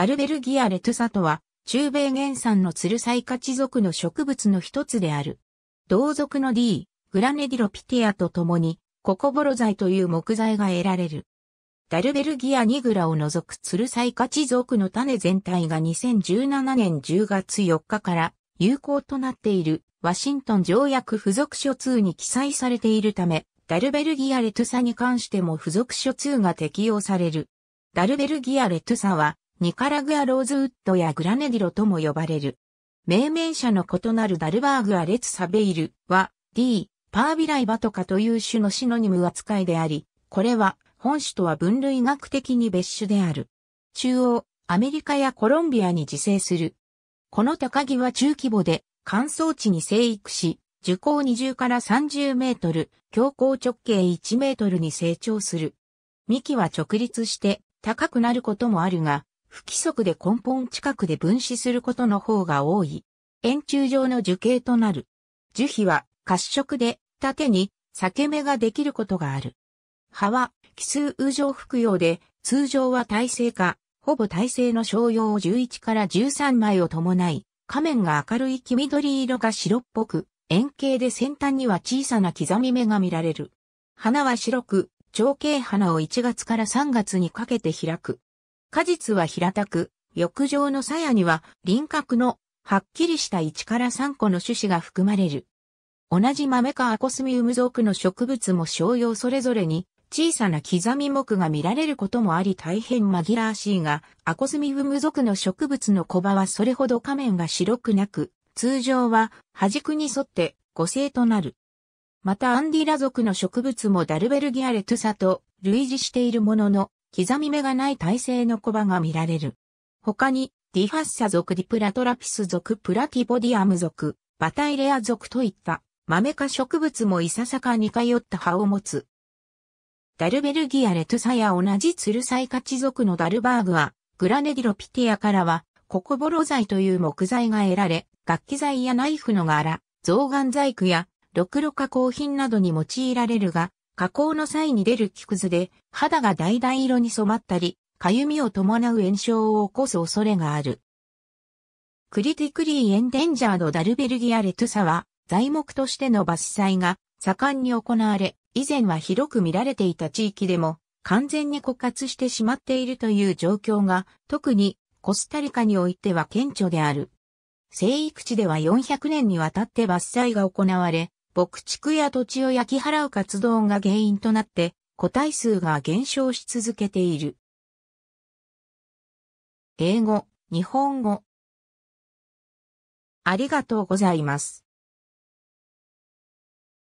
ラルベルギアレトゥサとは、中米原産のツルサイカ地属の植物の一つである。同族の D、グラネディロピテアと共に、ココボロ材という木材が得られる。ダルベルギアニグラを除くツルサイカ地属の種全体が2017年10月4日から有効となっているワシントン条約付属書2に記載されているため、ダルベルギアレトゥサに関しても付属書2が適用される。ダルベルギアレトゥサはニカラグアローズウッドやグラネディロとも呼ばれる。命名者の異なるダルバーグアレツサベイルは D、パービライバとかという種のシノニム扱いであり、これは本種とは分類学的に別種である。中央、アメリカやコロンビアに自生する。この高木は中規模で乾燥地に生育し、樹高20から30メートル、強行直径1メートルに成長する。幹は直立して高くなることもあるが、不規則で根本近くで分子することの方が多い。円柱状の樹形となる。樹皮は褐色で縦に裂け目ができることがある。葉は奇数羽状服用で通常は耐性化、ほぼ耐性の商用を11から13枚を伴い、仮面が明るい黄緑色が白っぽく、円形で先端には小さな刻み目が見られる。花は白く、長径花を1月から3月にかけて開く。果実は平たく、浴場の鞘には輪郭のはっきりした1から3個の種子が含まれる。同じ豆かアコスミウム属の植物も商用それぞれに小さな刻み木が見られることもあり大変紛らわしいが、アコスミウム属の植物のコバはそれほど仮面が白くなく、通常は端くに沿って五星となる。またアンディラ属の植物もダルベルギアレトゥサと類似しているものの、刻み目がない体勢のコバが見られる。他に、ディファッサ属、ディプラトラピス属、プラティボディアム属、バタイレア属といった豆科植物もいささか似通った葉を持つ。ダルベルギアレトサや同じツルサイカチ属のダルバーグは、グラネディロピティアからは、ココボロ材という木材が得られ、楽器材やナイフの柄、象眼細工や、ろくろ加工品などに用いられるが、加工の際に出る木くずで、肌が橙色に染まったり、かゆみを伴う炎症を起こす恐れがある。クリティクリーエンデンジャードダルベルギアレトゥサは、材木としての伐採が盛んに行われ、以前は広く見られていた地域でも、完全に枯渇してしまっているという状況が、特にコスタリカにおいては顕著である。生育地では400年にわたって伐採が行われ、牧畜や土地を焼き払う活動が原因となって、個体数が減少し続けている。英語、日本語。ありがとうございます。